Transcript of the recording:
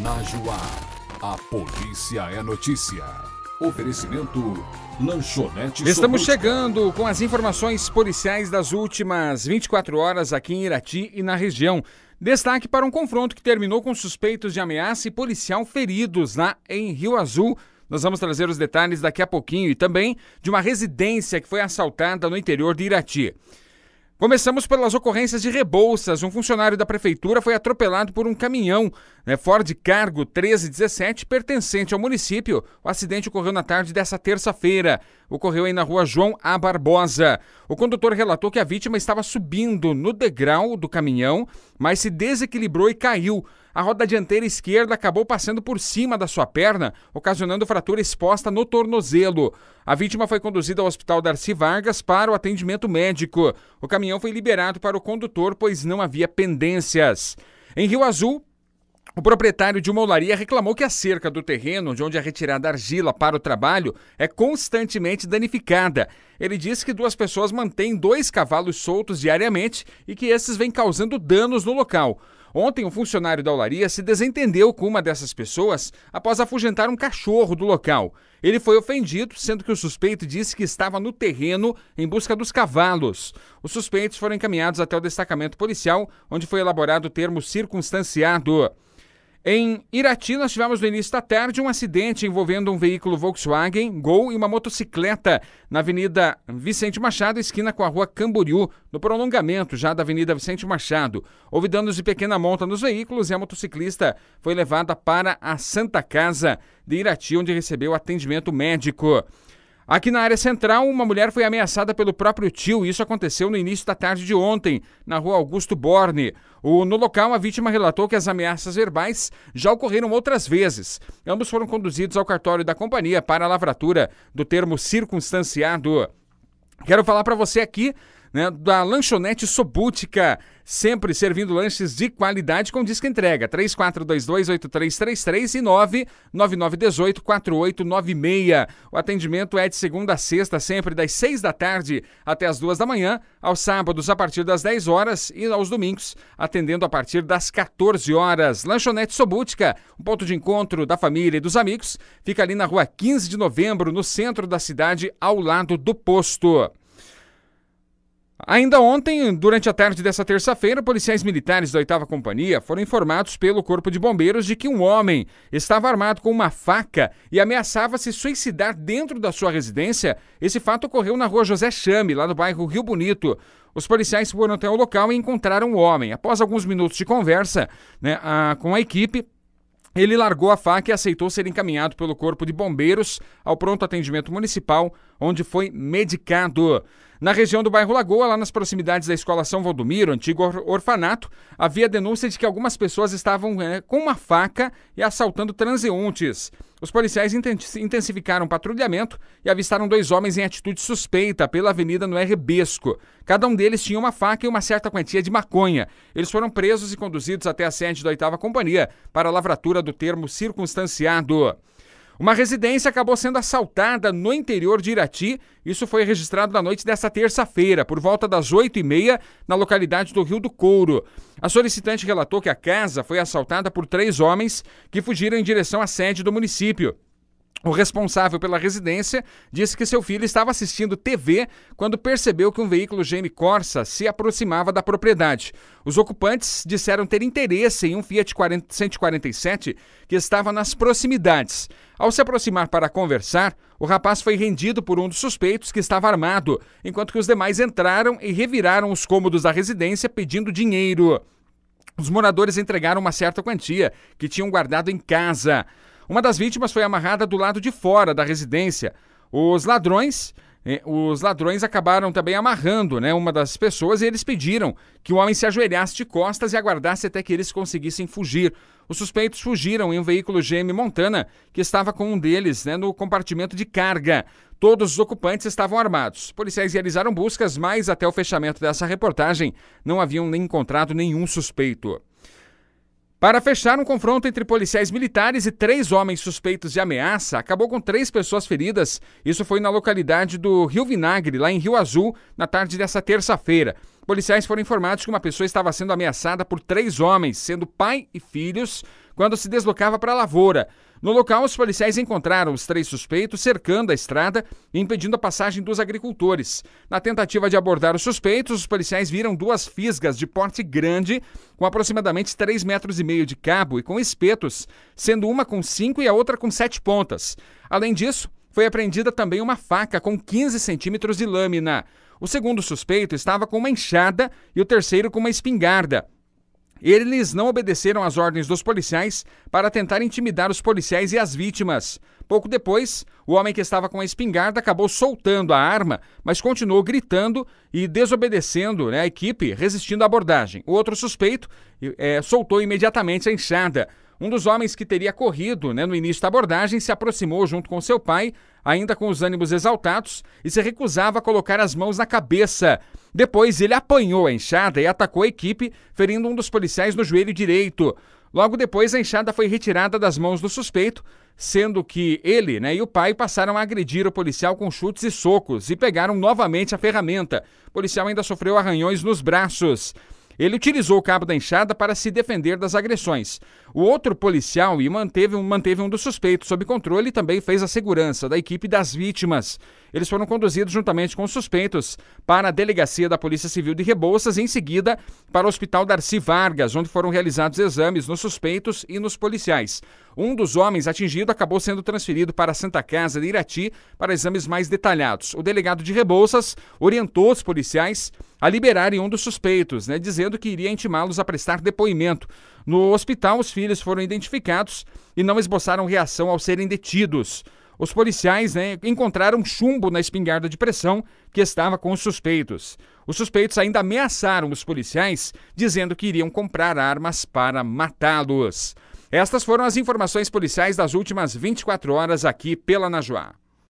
Najuá. A polícia é notícia. Oferecimento Lanchonete Estamos chegando com as informações policiais das últimas 24 horas aqui em Irati e na região. Destaque para um confronto que terminou com suspeitos de ameaça e policial feridos lá em Rio Azul. Nós vamos trazer os detalhes daqui a pouquinho e também de uma residência que foi assaltada no interior de Irati. Começamos pelas ocorrências de Rebouças. Um funcionário da prefeitura foi atropelado por um caminhão né, Ford Cargo 1317, pertencente ao município. O acidente ocorreu na tarde dessa terça-feira. Ocorreu aí na rua João A. Barbosa. O condutor relatou que a vítima estava subindo no degrau do caminhão, mas se desequilibrou e caiu a roda dianteira esquerda acabou passando por cima da sua perna, ocasionando fratura exposta no tornozelo. A vítima foi conduzida ao Hospital Darcy Vargas para o atendimento médico. O caminhão foi liberado para o condutor, pois não havia pendências. Em Rio Azul, o proprietário de uma olaria reclamou que a cerca do terreno de onde é retirada argila para o trabalho é constantemente danificada. Ele disse que duas pessoas mantêm dois cavalos soltos diariamente e que esses vêm causando danos no local. Ontem, um funcionário da olaria se desentendeu com uma dessas pessoas após afugentar um cachorro do local. Ele foi ofendido, sendo que o suspeito disse que estava no terreno em busca dos cavalos. Os suspeitos foram encaminhados até o destacamento policial, onde foi elaborado o termo circunstanciado. Em Irati, nós tivemos no início da tarde um acidente envolvendo um veículo Volkswagen Gol e uma motocicleta na Avenida Vicente Machado, esquina com a Rua Camboriú, no prolongamento já da Avenida Vicente Machado. Houve danos de pequena monta nos veículos e a motociclista foi levada para a Santa Casa de Irati, onde recebeu atendimento médico. Aqui na área central, uma mulher foi ameaçada pelo próprio tio. Isso aconteceu no início da tarde de ontem, na rua Augusto Borne. no local, a vítima relatou que as ameaças verbais já ocorreram outras vezes. Ambos foram conduzidos ao cartório da companhia para a lavratura do termo circunstanciado. Quero falar para você aqui né, da lanchonete Sobútica, sempre servindo lanches de qualidade com disca entrega. 3422-8333 e 99918-4896. O atendimento é de segunda a sexta, sempre das 6 da tarde até as 2 da manhã, aos sábados a partir das 10 horas e aos domingos, atendendo a partir das 14 horas. Lanchonete Sobútica, um ponto de encontro da família e dos amigos, fica ali na rua 15 de novembro, no centro da cidade, ao lado do posto. Ainda ontem, durante a tarde dessa terça-feira, policiais militares da 8 Companhia foram informados pelo Corpo de Bombeiros de que um homem estava armado com uma faca e ameaçava se suicidar dentro da sua residência. Esse fato ocorreu na rua José Chame, lá no bairro Rio Bonito. Os policiais foram até o local e encontraram o homem. Após alguns minutos de conversa né, a, com a equipe, ele largou a faca e aceitou ser encaminhado pelo Corpo de Bombeiros ao pronto atendimento municipal onde foi medicado. Na região do bairro Lagoa, lá nas proximidades da Escola São Valdomiro, antigo orfanato, havia denúncia de que algumas pessoas estavam é, com uma faca e assaltando transeuntes. Os policiais intensificaram o patrulhamento e avistaram dois homens em atitude suspeita pela avenida no Rebesco. Cada um deles tinha uma faca e uma certa quantia de maconha. Eles foram presos e conduzidos até a sede da oitava companhia para a lavratura do termo circunstanciado. Uma residência acabou sendo assaltada no interior de Irati. Isso foi registrado na noite desta terça-feira, por volta das 8h30, na localidade do Rio do Couro. A solicitante relatou que a casa foi assaltada por três homens que fugiram em direção à sede do município. O responsável pela residência disse que seu filho estava assistindo TV quando percebeu que um veículo GM Corsa se aproximava da propriedade. Os ocupantes disseram ter interesse em um Fiat 147 que estava nas proximidades. Ao se aproximar para conversar, o rapaz foi rendido por um dos suspeitos que estava armado, enquanto que os demais entraram e reviraram os cômodos da residência pedindo dinheiro. Os moradores entregaram uma certa quantia que tinham guardado em casa. Uma das vítimas foi amarrada do lado de fora da residência. Os ladrões eh, os ladrões acabaram também amarrando né, uma das pessoas e eles pediram que o homem se ajoelhasse de costas e aguardasse até que eles conseguissem fugir. Os suspeitos fugiram em um veículo GM Montana que estava com um deles né, no compartimento de carga. Todos os ocupantes estavam armados. Policiais realizaram buscas, mas até o fechamento dessa reportagem não haviam encontrado nenhum suspeito. Para fechar, um confronto entre policiais militares e três homens suspeitos de ameaça acabou com três pessoas feridas. Isso foi na localidade do Rio Vinagre, lá em Rio Azul, na tarde dessa terça-feira. Policiais foram informados que uma pessoa estava sendo ameaçada por três homens, sendo pai e filhos, quando se deslocava para a lavoura. No local, os policiais encontraram os três suspeitos cercando a estrada e impedindo a passagem dos agricultores. Na tentativa de abordar os suspeitos, os policiais viram duas fisgas de porte grande, com aproximadamente 3,5 metros e meio de cabo e com espetos, sendo uma com cinco e a outra com sete pontas. Além disso, foi apreendida também uma faca com 15 centímetros de lâmina. O segundo suspeito estava com uma enxada e o terceiro com uma espingarda. Eles não obedeceram às ordens dos policiais para tentar intimidar os policiais e as vítimas. Pouco depois, o homem que estava com a espingarda acabou soltando a arma, mas continuou gritando e desobedecendo né, a equipe, resistindo à abordagem. O outro suspeito é, soltou imediatamente a enxada. Um dos homens que teria corrido né, no início da abordagem se aproximou junto com seu pai, ainda com os ânimos exaltados, e se recusava a colocar as mãos na cabeça. Depois ele apanhou a enxada e atacou a equipe, ferindo um dos policiais no joelho direito. Logo depois, a enxada foi retirada das mãos do suspeito, sendo que ele né, e o pai passaram a agredir o policial com chutes e socos e pegaram novamente a ferramenta. O policial ainda sofreu arranhões nos braços. Ele utilizou o cabo da enxada para se defender das agressões. O outro policial e manteve, um, manteve um dos suspeitos sob controle e também fez a segurança da equipe das vítimas. Eles foram conduzidos juntamente com os suspeitos para a delegacia da Polícia Civil de Rebouças e em seguida para o Hospital Darcy Vargas, onde foram realizados exames nos suspeitos e nos policiais. Um dos homens atingido acabou sendo transferido para a Santa Casa de Irati para exames mais detalhados. O delegado de Rebouças orientou os policiais a liberarem um dos suspeitos, né, dizendo que iria intimá-los a prestar depoimento. No hospital, os filhos foram identificados e não esboçaram reação ao serem detidos. Os policiais né, encontraram chumbo na espingarda de pressão que estava com os suspeitos. Os suspeitos ainda ameaçaram os policiais, dizendo que iriam comprar armas para matá-los. Estas foram as informações policiais das últimas 24 horas aqui pela Najuá.